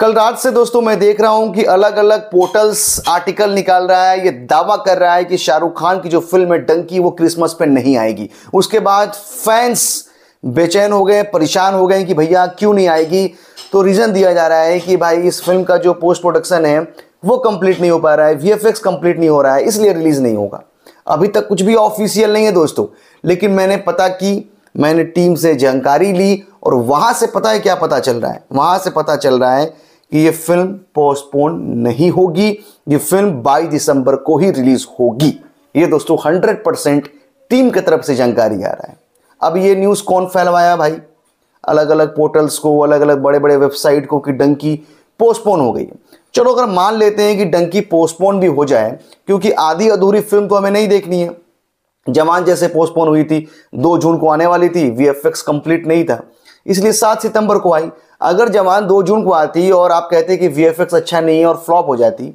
कल रात से दोस्तों मैं देख रहा हूं कि अलग अलग पोर्टल्स आर्टिकल निकाल रहा है ये दावा कर रहा है कि शाहरुख खान की जो फिल्म है डंकी वो क्रिसमस पे नहीं आएगी उसके बाद फैंस बेचैन हो गए परेशान हो गए कि भैया क्यों नहीं आएगी तो रीज़न दिया जा रहा है कि भाई इस फिल्म का जो पोस्ट प्रोडक्शन है वो कंप्लीट नहीं हो पा रहा है वी कंप्लीट नहीं हो रहा है इसलिए रिलीज़ नहीं होगा अभी तक कुछ भी ऑफिशियल नहीं है दोस्तों लेकिन मैंने पता की मैंने टीम से जानकारी ली और वहां से पता है क्या पता चल रहा है वहां से पता चल रहा है कि ये फिल्म पोस्टपोन नहीं होगी ये फिल्म 22 दिसंबर को ही रिलीज होगी ये दोस्तों 100 परसेंट टीम की तरफ से जानकारी आ रहा है अब ये न्यूज़ कौन फैलवाया भाई अलग अलग पोर्टल्स को अलग अलग बड़े बड़े वेबसाइट को कि डंकी पोस्टपोन हो गई चलो अगर मान लेते हैं कि डंकी पोस्टपोन भी हो जाए क्योंकि आधी अधूरी फिल्म तो हमें नहीं देखनी है जवान जैसे पोस्टपोन हुई थी दो जून को आने वाली थी वी कंप्लीट नहीं था इसलिए सात सितंबर को आई अगर जवान दो जून को आती और आप कहते कि वी अच्छा नहीं है और फ्लॉप हो जाती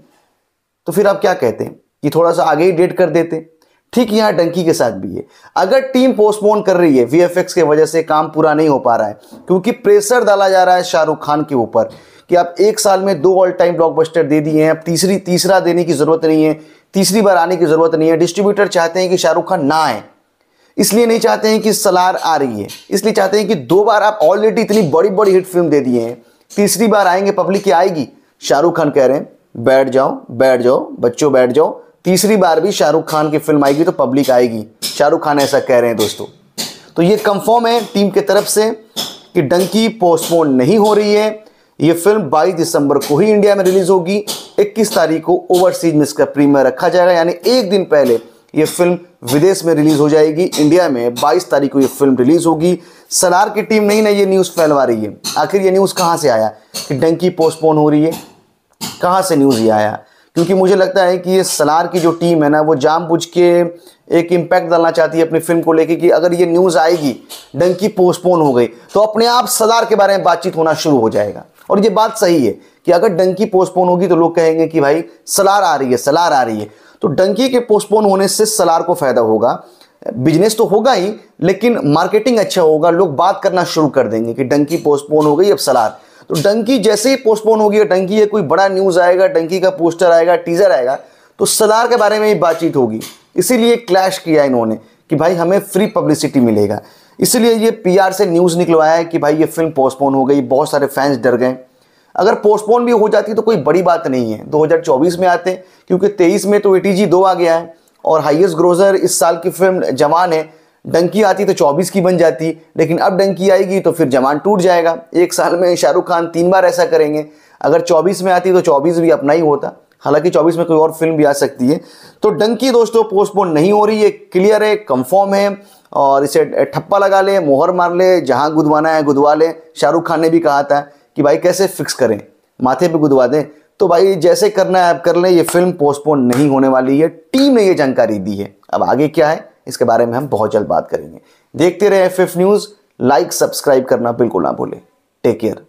तो फिर आप क्या कहते हैं कि थोड़ा सा आगे ही डेट कर देते ठीक यहाँ डंकी के साथ भी है अगर टीम पोस्टपोन कर रही है वी के वजह से काम पूरा नहीं हो पा रहा है क्योंकि प्रेशर डाला जा रहा है शाहरुख खान के ऊपर कि आप एक साल में दो ऑल टाइम ब्लॉकबस्टर दे दिए हैं अब तीसरी तीसरा देने की ज़रूरत नहीं है तीसरी बार आने की ज़रूरत नहीं है डिस्ट्रीब्यूटर चाहते हैं कि शाहरुख खान ना आए इसलिए नहीं चाहते हैं कि सलार आ रही है इसलिए चाहते हैं कि दो बार आप ऑलरेडी इतनी बड़ी बड़ी हिट फिल्म दे दिए हैं तीसरी बार आएंगे पब्लिक की आएगी शाहरुख खान कह रहे हैं बैठ जाओ बैठ जाओ बच्चों बैठ जाओ तीसरी बार भी शाहरुख खान की फिल्म आएगी तो पब्लिक आएगी शाहरुख खान ऐसा कह रहे हैं दोस्तों तो ये कंफर्म है टीम की तरफ से कि डंकी पोस्टपोन नहीं हो रही है ये फिल्म 22 दिसंबर को ही इंडिया में रिलीज होगी 21 तारीख को ओवरसीज में इसका प्रीमियर रखा जाएगा यानी एक दिन पहले ये फिल्म विदेश में रिलीज हो जाएगी इंडिया में 22 तारीख को ये फिल्म रिलीज होगी सलार की टीम नहीं ना ये न्यूज़ फैलवा रही है आखिर ये न्यूज़ कहाँ से आया कि डंकी पोस्टपोन हो रही है कहाँ से न्यूज़ ये आया क्योंकि मुझे लगता है कि ये सलार की जो टीम है ना वो बुझ के एक इम्पैक्ट डालना चाहती है अपनी फिल्म को लेके कि अगर ये न्यूज़ आएगी डंकी पोस्टपोन हो गई तो अपने आप सलार के बारे में बातचीत होना शुरू हो जाएगा और ये बात सही है कि अगर डंकी पोस्टपोन होगी तो लोग कहेंगे कि भाई सलार आ रही है सलार आ रही है तो डंकी के पोस्टपोन होने से सलार को फायदा होगा बिजनेस तो होगा ही लेकिन मार्केटिंग अच्छा होगा लोग बात करना शुरू कर देंगे कि डंकी पोस्टपोन हो गई अब सलार तो डंकी जैसे ही पोस्टपोन होगी डंकी ये कोई बड़ा न्यूज़ आएगा डंकी का पोस्टर आएगा टीज़र आएगा तो सलार के बारे में ही बातचीत होगी इसीलिए क्लैश किया इन्होंने कि भाई हमें फ्री पब्लिसिटी मिलेगा इसलिए ये पीआर से न्यूज़ निकलवाया है कि भाई ये फिल्म पोस्टपोन हो गई बहुत सारे फैंस डर गए अगर पोस्टपोन भी हो जाती तो कोई बड़ी बात नहीं है 2024 में आते क्योंकि 23 में तो एटीजी e दो आ गया है और हाईएस्ट ग्रोजर इस साल की फिल्म जवान है डंकी आती तो 24 की बन जाती लेकिन अब डंकी आएगी तो फिर जवान टूट जाएगा एक साल में शाहरुख खान तीन बार ऐसा करेंगे अगर 24 में आती तो 24 भी अपना ही होता हालांकि 24 में कोई और फिल्म भी आ सकती है तो डंकी दोस्तों पोस्टपोन नहीं हो रही है क्लियर है कंफर्म है और इसे ठप्पा लगा ले मोहर मार ले जहाँ गुदवाना है गुदवा ले शाहरुख खान ने भी कहा था कि भाई कैसे फिक्स करें माथे पे गुदवा दें तो भाई जैसे करना है आप कर लें ये फिल्म पोस्टपोन नहीं होने वाली है टीम ने यह जानकारी दी है अब आगे क्या है इसके बारे में हम बहुत जल्द बात करेंगे देखते रहे एफ न्यूज़ लाइक सब्सक्राइब करना बिल्कुल ना भूलें टेक केयर